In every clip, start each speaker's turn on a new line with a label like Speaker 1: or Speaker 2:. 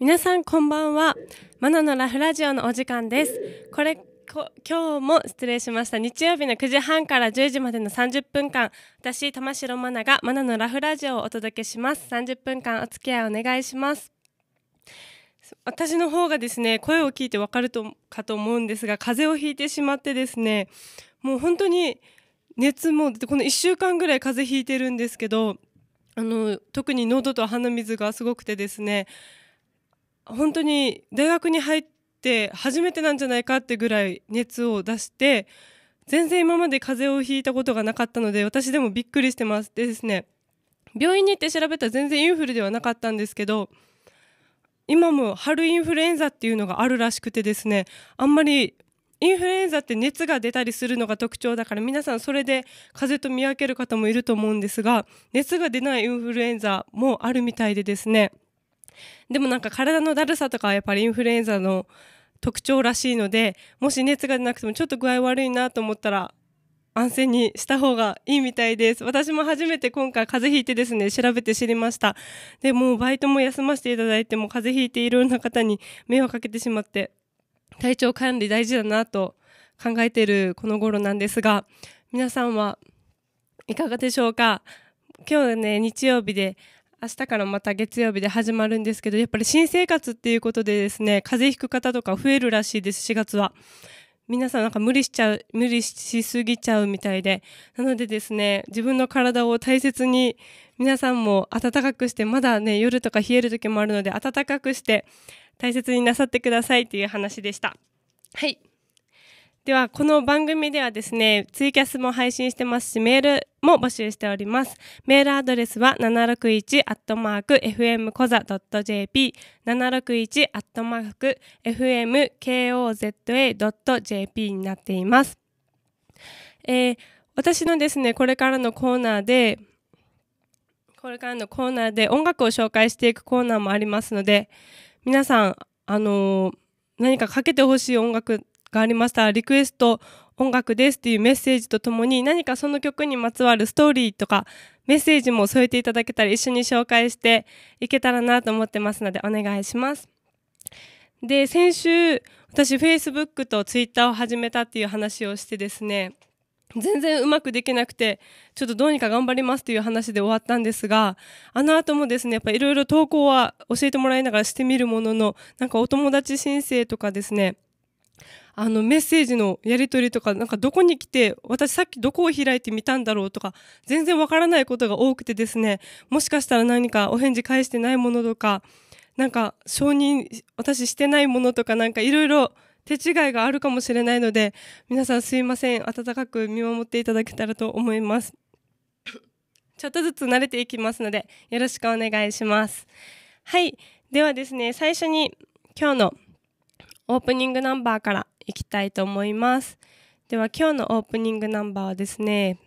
Speaker 1: 皆さんこんばんは。マナのラフラジオのお時間です。これこ今日も失礼しました日曜日の9時半から10時までの30分間私玉城マナがマナのラフラジオをお届けします30分間お付き合いお願いします私の方がですね声を聞いてわかるとかと思うんですが風邪をひいてしまってですねもう本当に熱もこの1週間ぐらい風邪ひいてるんですけどあの特に喉と鼻水がすごくてですね本当に大学に入って初めてなんじゃないかってぐらい熱を出して全然今まで風邪をひいたことがなかったので私でもびっくりしてますでですね病院に行って調べたら全然インフルではなかったんですけど今も春インフルエンザっていうのがあるらしくてですねあんまりインフルエンザって熱が出たりするのが特徴だから皆さんそれで風邪と見分ける方もいると思うんですが熱が出ないインフルエンザもあるみたいでですねでもなんか体のだるさとかはやっぱりインフルエンザの特徴らしいので、もし熱が出なくてもちょっと具合悪いなと思ったら、安静にした方がいいみたいです。私も初めて今回風邪ひいてですね、調べて知りました。で、もうバイトも休ませていただいて、も風邪ひいていろんな方に迷惑かけてしまって、体調管理大事だなと考えているこの頃なんですが、皆さんはいかがでしょうか今日ね、日曜日で明日からまた月曜日で始まるんですけど、やっぱり新生活っていうことでですね、風邪ひく方とか増えるらしいです、4月は。皆さんなんか無理しちゃう、無理しすぎちゃうみたいで。なのでですね、自分の体を大切に、皆さんも暖かくして、まだね、夜とか冷える時もあるので、暖かくして、大切になさってくださいっていう話でした。はい。では、この番組ではですね、ツイキャスも配信してますし、メールも募集しております。メールアドレスは、761-fmkoza.jp、761-fmkoza.jp になっています。えー、私のですね、これからのコーナーで、これからのコーナーで音楽を紹介していくコーナーもありますので、皆さん、あのー、何かかけてほしい音楽がありましたリクエスト音楽ですっていうメッセージとともに、何かその曲にまつわるストーリーとか、メッセージも添えていただけたら一緒に紹介していけたらなと思ってますので、お願いします。で、先週、私、Facebook と Twitter を始めたっていう話をしてですね、全然うまくできなくて、ちょっとどうにか頑張りますという話で終わったんですが、あの後もですね、やっぱいろいろ投稿は教えてもらいながらしてみるものの、なんかお友達申請とかですね、あのメッセージのやり取りとか、なんかどこに来て、私さっきどこを開いてみたんだろうとか、全然わからないことが多くてですね、もしかしたら何かお返事返してないものとか、なんか承認、私してないものとかなんかいろいろ手違いがあるかもしれないので、皆さんすいません、温かく見守っていただけたらと思います。ちょっとずつ慣れていきますので、よろしくお願いします。はい。ではですね、最初に今日のオープニングナンバーからいきたいと思いますでは今日のオープニングナンバーはですね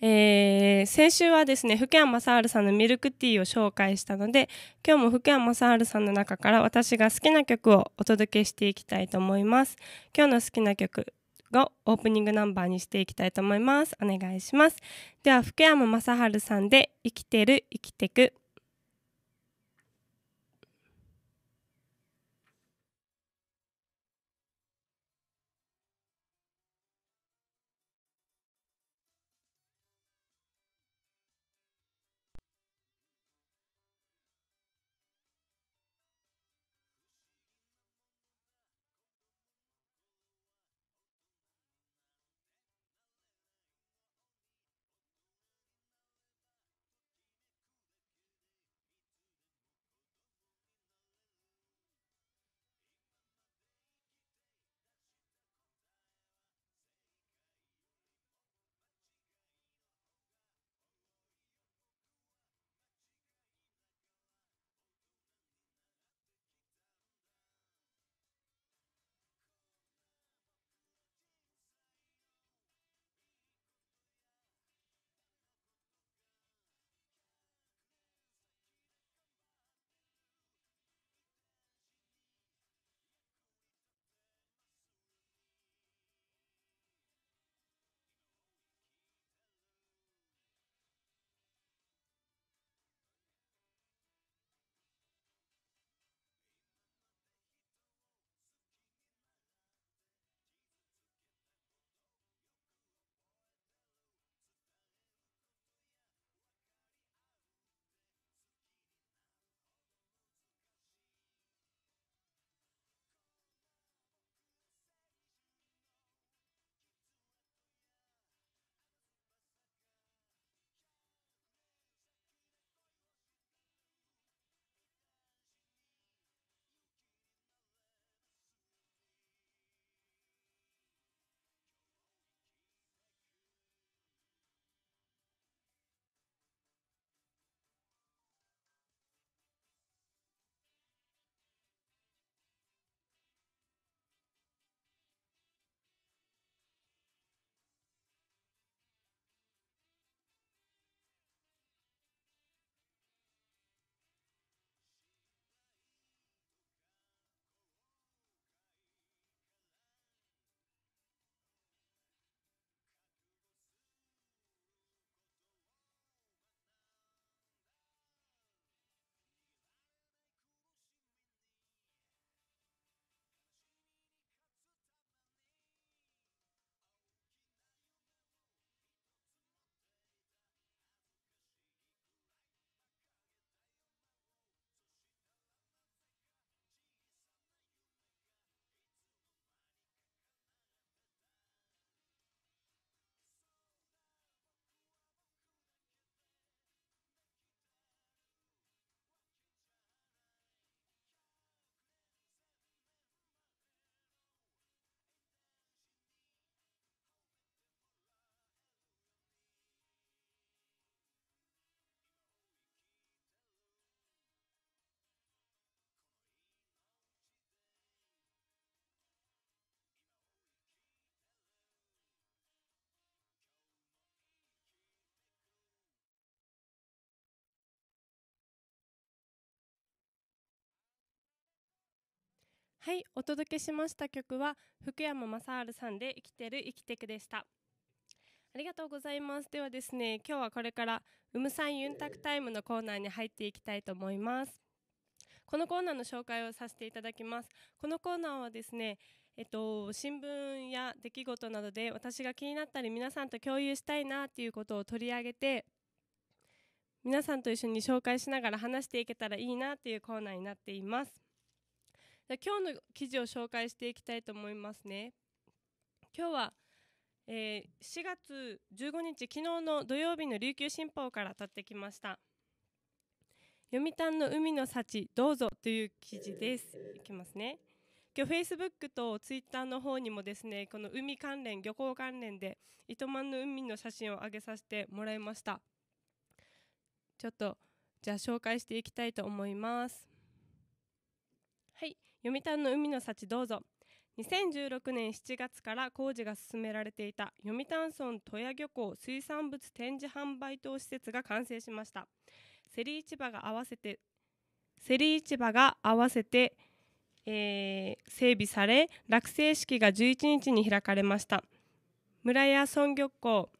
Speaker 1: えー、先週はですね福山雅治さんの「ミルクティー」を紹介したので今日も福山雅治さんの中から私が好きな曲をお届けしていきたいと思います今日の好きな曲をオープニングナンバーにしていきたいと思いますお願いしますでは福山雅治さんで「生きてる生きてく」はい、お届けしました曲は福山雅治さんで生きてる生きてくでした。ありがとうございます。ではですね、今日はこれからうむさんゆんたくタイムのコーナーに入っていきたいと思います。このコーナーの紹介をさせていただきます。このコーナーはですね、えっと、新聞や出来事などで私が気になったり皆さんと共有したいなっていうことを取り上げて皆さんと一緒に紹介しながら話していけたらいいなっていうコーナーになっています。じゃ今日の記事を紹介していきたいと思いますね。今日は、えー、4月15日昨日の土曜日の琉球新報から立ってきました。読谷の海の幸どうぞという記事です。いきますね。今日 Facebook と Twitter の方にもですね、この海関連、漁港関連で糸満の海の写真を上げさせてもらいました。ちょっとじゃあ紹介していきたいと思います。はい。読谷の海の幸どうぞ2016年7月から工事が進められていた読谷村戸谷漁港水産物展示販売等施設が完成しました競り市場が合わせて競り市場が合わせて、えー、整備され落成式が11日に開かれました村や村漁港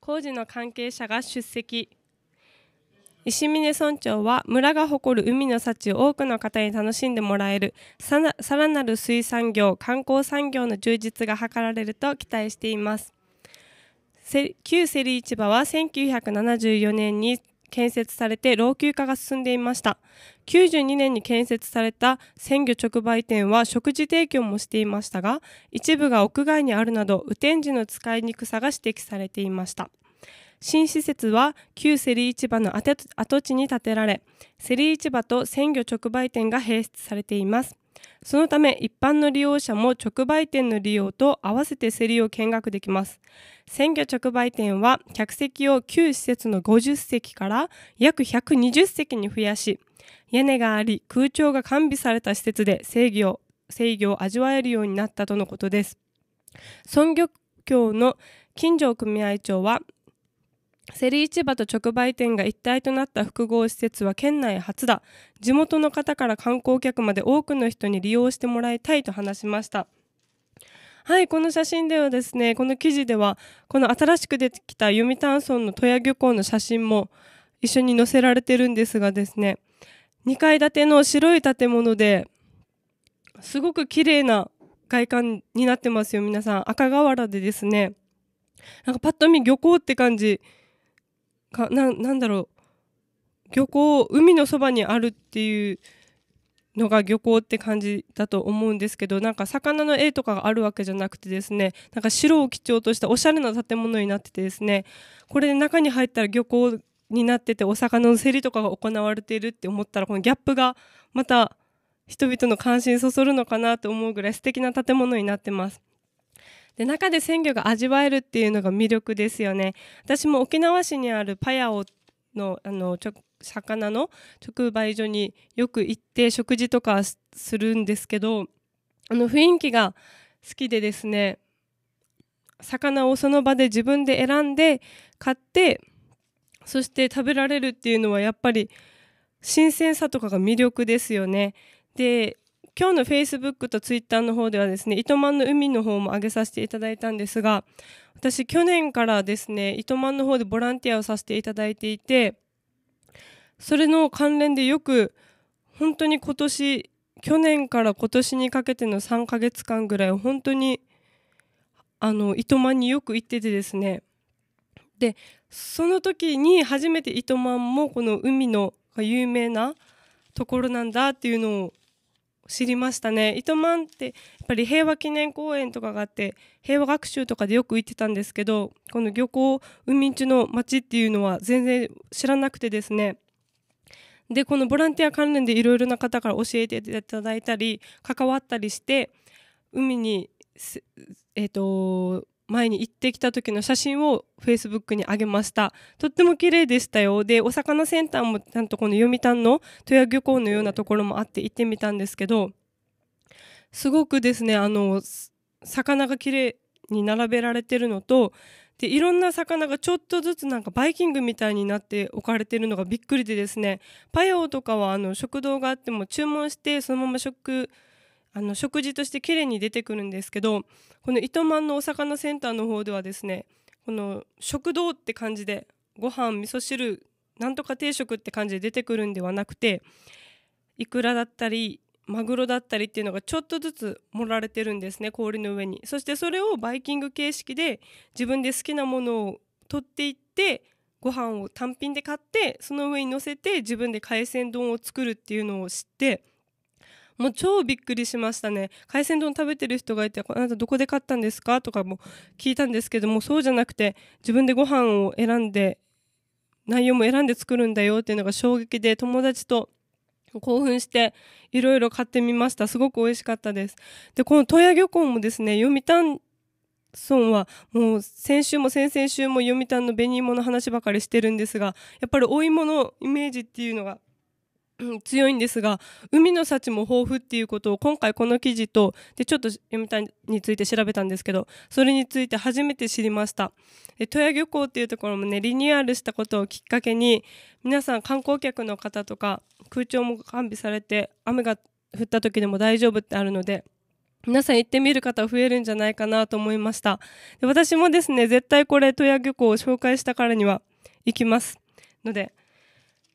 Speaker 1: 工事の関係者が出席石峰村長は村が誇る海の幸を多くの方に楽しんでもらえるさらなる水産業観光産業の充実が図られると期待しています旧セリ市場は1974年に建設されて老朽化が進んでいました92年に建設された鮮魚直売店は食事提供もしていましたが一部が屋外にあるなど雨天時の使いにくさが指摘されていました新施設は旧セリ市場の跡地に建てられ、セリ市場と鮮魚直売店が併設されています。そのため一般の利用者も直売店の利用と合わせて競りを見学できます。鮮魚直売店は客席を旧施設の50席から約120席に増やし、屋根があり空調が完備された施設で制御を制御を味わえるようになったとのことです。村漁協の金城組合長はセリ市場と直売店が一体となった複合施設は県内初だ。地元の方から観光客まで多くの人に利用してもらいたいと話しました。はい、この写真ではですね、この記事では、この新しく出てきた読谷村の戸谷漁港の写真も一緒に載せられてるんですがですね、2階建ての白い建物で、すごく綺麗な外観になってますよ、皆さん。赤瓦でですね、なんかパッと見漁港って感じかななんだろう漁港海のそばにあるっていうのが漁港って感じだと思うんですけどなんか魚の絵とかがあるわけじゃなくてですねなんか白を基調としたおしゃれな建物になっててですねこれで中に入ったら漁港になっててお魚の競りとかが行われているって思ったらこのギャップがまた人々の関心そそるのかなと思うぐらい素敵な建物になってます。で中で鮮魚が味わえるっていうのが魅力ですよね私も沖縄市にあるパヤオのあの魚の直売所によく行って食事とかするんですけどあの雰囲気が好きでですね魚をその場で自分で選んで買ってそして食べられるっていうのはやっぱり新鮮さとかが魅力ですよね。で今日の Facebook と Twitter の方ではですね、糸満の海の方も上げさせていただいたんですが、私去年からですね、糸満の方でボランティアをさせていただいていて、それの関連でよく、本当に今年、去年から今年にかけての3ヶ月間ぐらい、本当に、あの、糸満によく行っててですね、で、その時に初めて糸満もこの海の有名なところなんだっていうのを知りましたね糸満ってやっぱり平和記念公園とかがあって平和学習とかでよく行ってたんですけどこの漁港海中の町っていうのは全然知らなくてですねでこのボランティア関連でいろいろな方から教えていただいたり関わったりして海にえーと前に行ってきた時の写真をフェイスブックに上げました。とっても綺麗でしたよ。で、お魚センターもちゃんとこの読谷の豊漁港のようなところもあって行ってみたんですけど、すごくですね、あの、魚が綺麗に並べられてるのと、で、いろんな魚がちょっとずつなんかバイキングみたいになって置かれてるのがびっくりでですね、パヤオとかはあの食堂があっても注文してそのまま食、あの食事としてきれいに出てくるんですけどこの糸満のお魚センターの方ではですねこの食堂って感じでご飯味噌汁なんとか定食って感じで出てくるんではなくていくらだったりマグロだったりっていうのがちょっとずつ盛られてるんですね氷の上にそしてそれをバイキング形式で自分で好きなものを取っていってご飯を単品で買ってその上に乗せて自分で海鮮丼を作るっていうのを知ってもう超びっくりしましたね海鮮丼食べてる人がいてあなたどこで買ったんですかとかも聞いたんですけどもそうじゃなくて自分でご飯を選んで内容も選んで作るんだよっていうのが衝撃で友達と興奮していろいろ買ってみましたすごく美味しかったですでこの戸谷漁港もですね読谷村はもう先週も先々週も読谷の紅芋の話ばかりしてるんですがやっぱりお芋のイメージっていうのが強いんですが海の幸も豊富っていうことを今回この記事とでちょっと読谷について調べたんですけどそれについて初めて知りました富谷漁港っていうところもねリニューアルしたことをきっかけに皆さん観光客の方とか空調も完備されて雨が降った時でも大丈夫ってあるので皆さん行ってみる方増えるんじゃないかなと思いましたで私もですね絶対これ富谷漁港を紹介したからには行きますので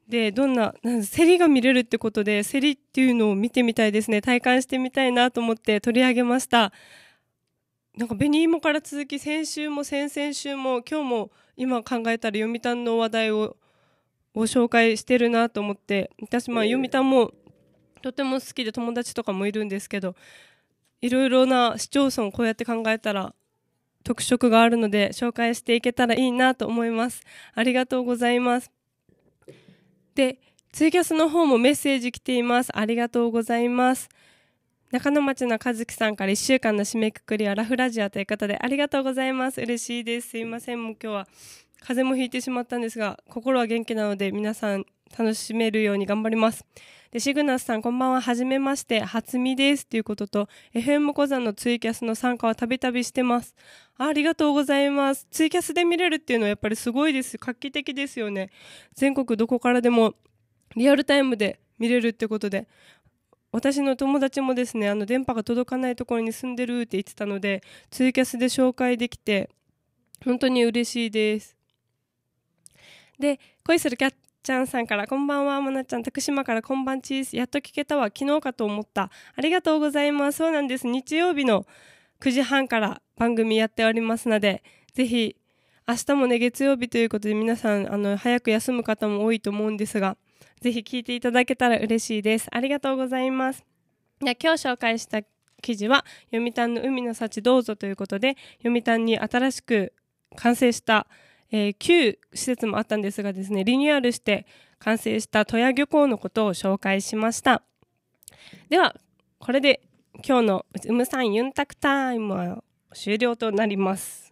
Speaker 1: で、どんな、な競りが見れるってことで、競りっていうのを見てみたいですね。体感してみたいなと思って取り上げました。なんか紅芋から続き、先週も先々週も、今日も今考えたら読谷の話題を、ご紹介してるなと思って、私、まあ読谷もとても好きで友達とかもいるんですけど、いろいろな市町村こうやって考えたら特色があるので紹介していけたらいいなと思います。ありがとうございます。で、ツイキャスの方もメッセージ来ています。ありがとうございます。中野町の和樹さんから1週間の締めくくりはラフラジアということでありがとうございます。嬉しいです。すいません。もう今日は風邪もひいてしまったんですが、心は元気なので皆さん楽しめるように頑張ります。で、シグナスさん、こんばんは。はじめまして。初見です。っていうことと、FM 小山のツイキャスの参加はたびたびしてます。ありがとうございます。ツイキャスで見れるっていうのはやっぱりすごいです。画期的ですよね。全国どこからでもリアルタイムで見れるってことで。私の友達もですね、あの、電波が届かないところに住んでるって言ってたので、ツイキャスで紹介できて、本当に嬉しいです。で、恋するキャッちゃんさんからこんばんは、まなちゃん、徳島からこんばんちーす。やっと聞けたわ、昨日かと思った。ありがとうございます。そうなんです。日曜日の9時半から番組やっておりますので、ぜひ、明日もね、月曜日ということで皆さん、あの、早く休む方も多いと思うんですが、ぜひ聞いていただけたら嬉しいです。ありがとうございます。今日紹介した記事は、読谷の海の幸どうぞということで、読谷に新しく完成したえー、旧施設もあったんですがですね、リニューアルして完成した戸屋漁港のことを紹介しました。では、これで今日のウムさんユンタクタイムは終了となります。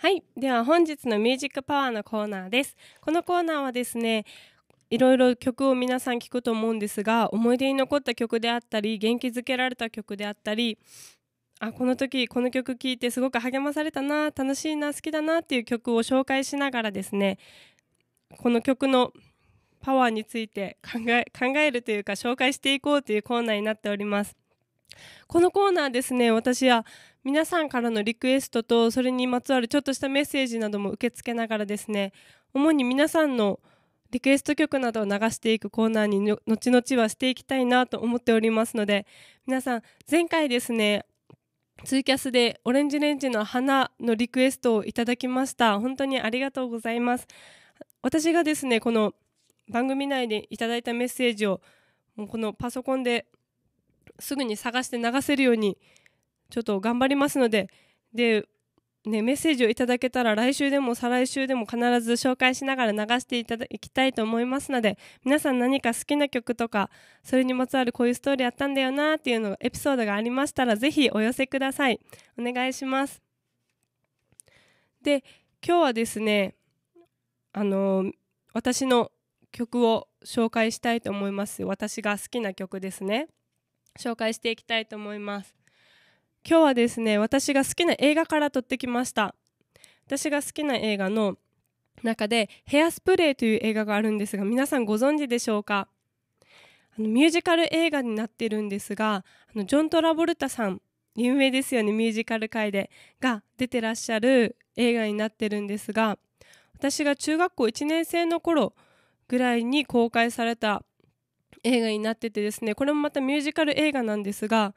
Speaker 1: はい。では本日のミュージックパワーのコーナーです。このコーナーはですね、いろいろ曲を皆さん聴くと思うんですが、思い出に残った曲であったり、元気づけられた曲であったり、あ、この時この曲聴いてすごく励まされたな、楽しいな、好きだなっていう曲を紹介しながらですね、この曲のパワーについて考え、考えるというか紹介していこうというコーナーになっております。このコーナーですね、私は皆さんからのリクエストとそれにまつわるちょっとしたメッセージなども受け付けながらですね主に皆さんのリクエスト曲などを流していくコーナーに後々はしていきたいなと思っておりますので皆さん前回ですねツイキャスでオレンジレンジの花のリクエストをいただきました本当にありがとうございます私がですねこの番組内でいただいたメッセージをこのパソコンですぐに探して流せるようにちょっと頑張りますのでで、ね、メッセージをいただけたら来週でも再来週でも必ず紹介しながら流していただきたいと思いますので皆さん何か好きな曲とかそれにまつわるこういうストーリーあったんだよなっていうのエピソードがありましたらぜひお寄せくださいお願いしますで今日はですねあの私の曲を紹介したいと思います私が好きな曲ですね紹介していきたいと思います今日はですね私が好きな映画から撮ってきました私が好きな映画の中で「ヘアスプレー」という映画があるんですが皆さんご存知でしょうかあのミュージカル映画になってるんですがあのジョン・トラボルタさん有名ですよねミュージカル界でが出てらっしゃる映画になってるんですが私が中学校1年生の頃ぐらいに公開された映画になっててですねこれもまたミュージカル映画なんですが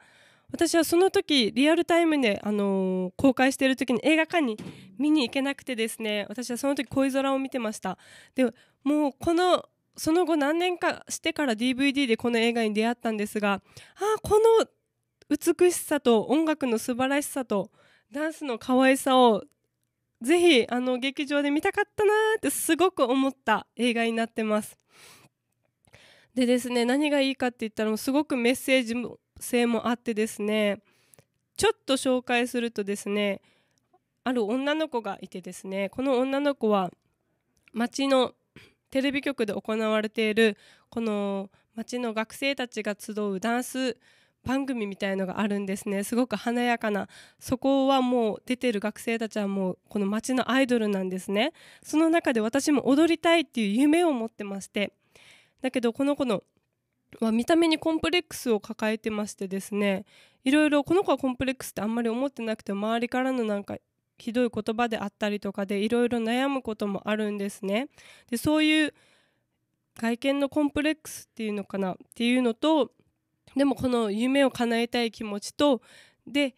Speaker 1: 私はその時リアルタイムで、あのー、公開している時に映画館に見に行けなくてですね私はその時恋空を見てましたでもうこのその後何年かしてから DVD でこの映画に出会ったんですがあこの美しさと音楽の素晴らしさとダンスの可愛さをぜひあの劇場で見たかったなーってすごく思った映画になってます。でですね何がいいかって言ったらすごくメッセージも性もあってですねちょっと紹介するとですねある女の子がいてですねこの女の子は町のテレビ局で行われているこの町の学生たちが集うダンス番組みたいのがあるんですねすごく華やかなそこはもう出てる学生たちはもうこの町のアイドルなんですねその中で私も踊りたいっていう夢を持ってましてだけどこの子のは見た目にコンプレックスを抱えてましてですねいろいろこの子はコンプレックスってあんまり思ってなくて周りからのなんかひどい言葉であったりとかでいろいろ悩むこともあるんですね。でそういう外見のコンプレックスっていうのかなっていうのとでもこの夢を叶えたい気持ちとで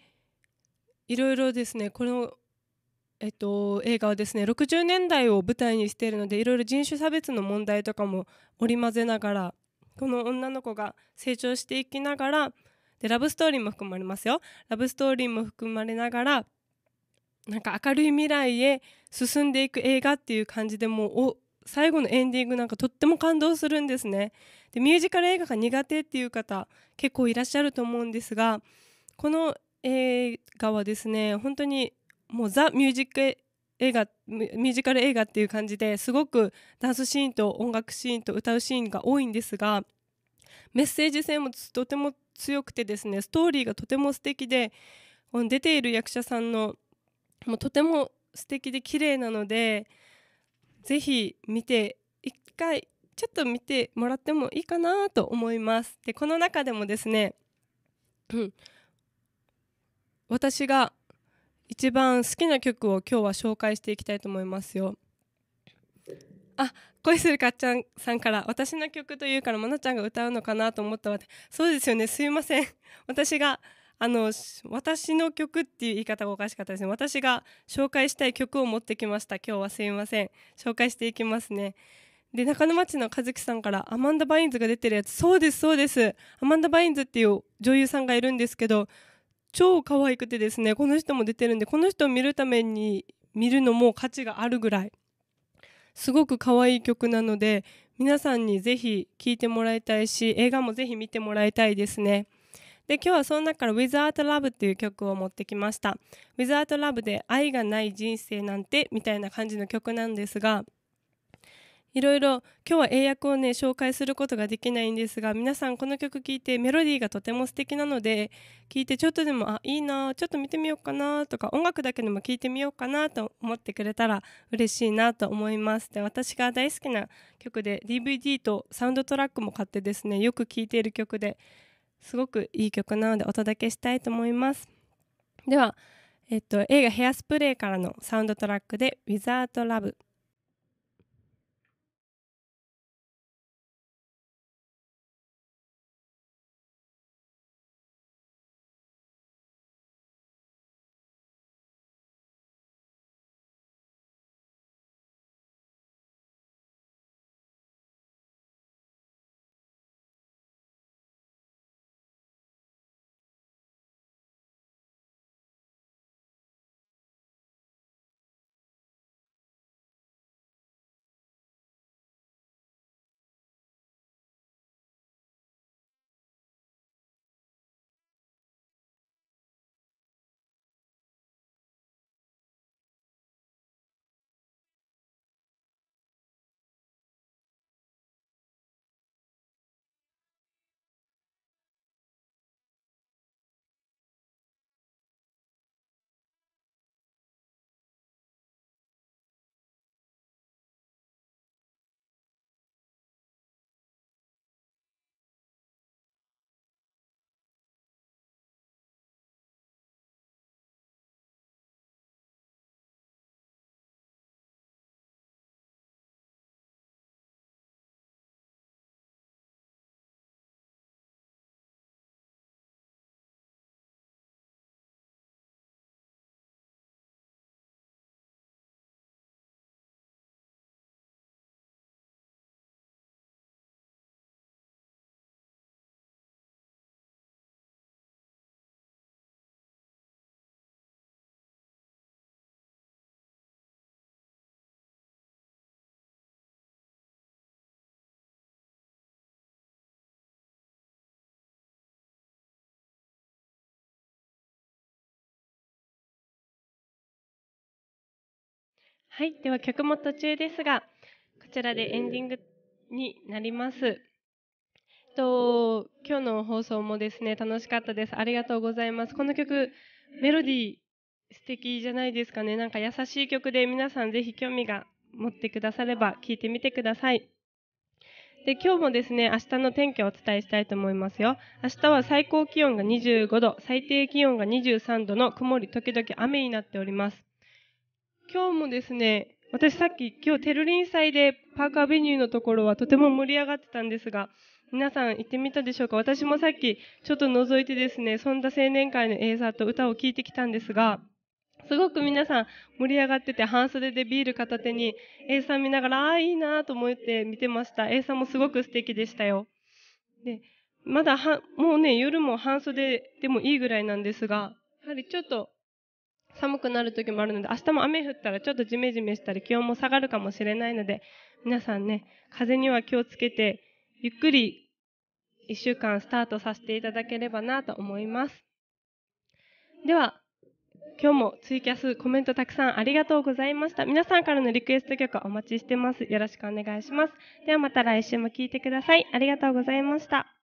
Speaker 1: いろいろですねこの、えっと、映画はですね60年代を舞台にしているのでいろいろ人種差別の問題とかも織り交ぜながらこの女の子が成長していきながらでラブストーリーも含まれますよラブストーリーも含まれながらなんか明るい未来へ進んでいく映画っていう感じでもうお最後のエンディングなんかとっても感動するんですねでミュージカル映画が苦手っていう方結構いらっしゃると思うんですがこの映画はですね本当にもうザ・ミュージック映画ミュージカル映画っていう感じですごくダンスシーンと音楽シーンと歌うシーンが多いんですがメッセージ性もとても強くてですねストーリーがとても素敵で出ている役者さんのもうとても素敵で綺麗なのでぜひ見て一回ちょっと見てもらってもいいかなと思います。でこの中でもですね私が一番好きな曲を今日は紹介していきたいと思いますよあ恋するかっちゃんさんから私の曲というからまなちゃんが歌うのかなと思ったわそうですよねすいません私があの私の曲っていう言い方がおかしかったですね私が紹介したい曲を持ってきました今日はすいません紹介していきますねで中野町の和樹さんからアマンダ・バインズが出てるやつそうですそうですアマンダ・バインズっていう女優さんがいるんですけど超可愛くてですねこの人も出てるんでこの人を見るために見るのも価値があるぐらいすごく可愛い曲なので皆さんにぜひ聴いてもらいたいし映画もぜひ見てもらいたいですねで今日はその中から「Without Love」っていう曲を持ってきました「Without Love」で「愛がない人生なんて」みたいな感じの曲なんですがいろいろ今日は英訳をね紹介することができないんですが皆さんこの曲聴いてメロディーがとても素敵なので聴いてちょっとでもあいいなちょっと見てみようかなとか音楽だけでも聴いてみようかなと思ってくれたら嬉しいなと思いますで私が大好きな曲で DVD とサウンドトラックも買ってですねよく聴いている曲ですごくいい曲なのでお届けしたいと思いますでは、えっと、映画「ヘアスプレー」からのサウンドトラックで「ウィザートラブ」はい、では曲も途中ですが、こちらでエンディングになります。と今日の放送もですね楽しかったです。ありがとうございます。この曲メロディー素敵じゃないですかね。なんか優しい曲で皆さんぜひ興味が持ってくだされば聴いてみてください。で、今日もですね、明日の天気をお伝えしたいと思いますよ。明日は最高気温が25度、最低気温が23度の曇り時々雨になっております。今日もですね、私さっき今日テルリン祭でパークアベニューのところはとても盛り上がってたんですが、皆さん行ってみたでしょうか私もさっきちょっと覗いてですね、そんな青年会の映像と歌を聴いてきたんですが、すごく皆さん盛り上がってて、半袖でビール片手に、A さん見ながら、ああ、いいなと思って見てました。A さんもすごく素敵でしたよ。で、まだは、もうね、夜も半袖でもいいぐらいなんですが、やはりちょっと寒くなる時もあるので、明日も雨降ったらちょっとジメジメしたり気温も下がるかもしれないので、皆さんね、風には気をつけて、ゆっくり一週間スタートさせていただければなと思います。では、今日もツイキャスコメントたくさんありがとうございました。皆さんからのリクエスト曲お待ちしてます。よろしくお願いします。ではまた来週も聴いてください。ありがとうございました。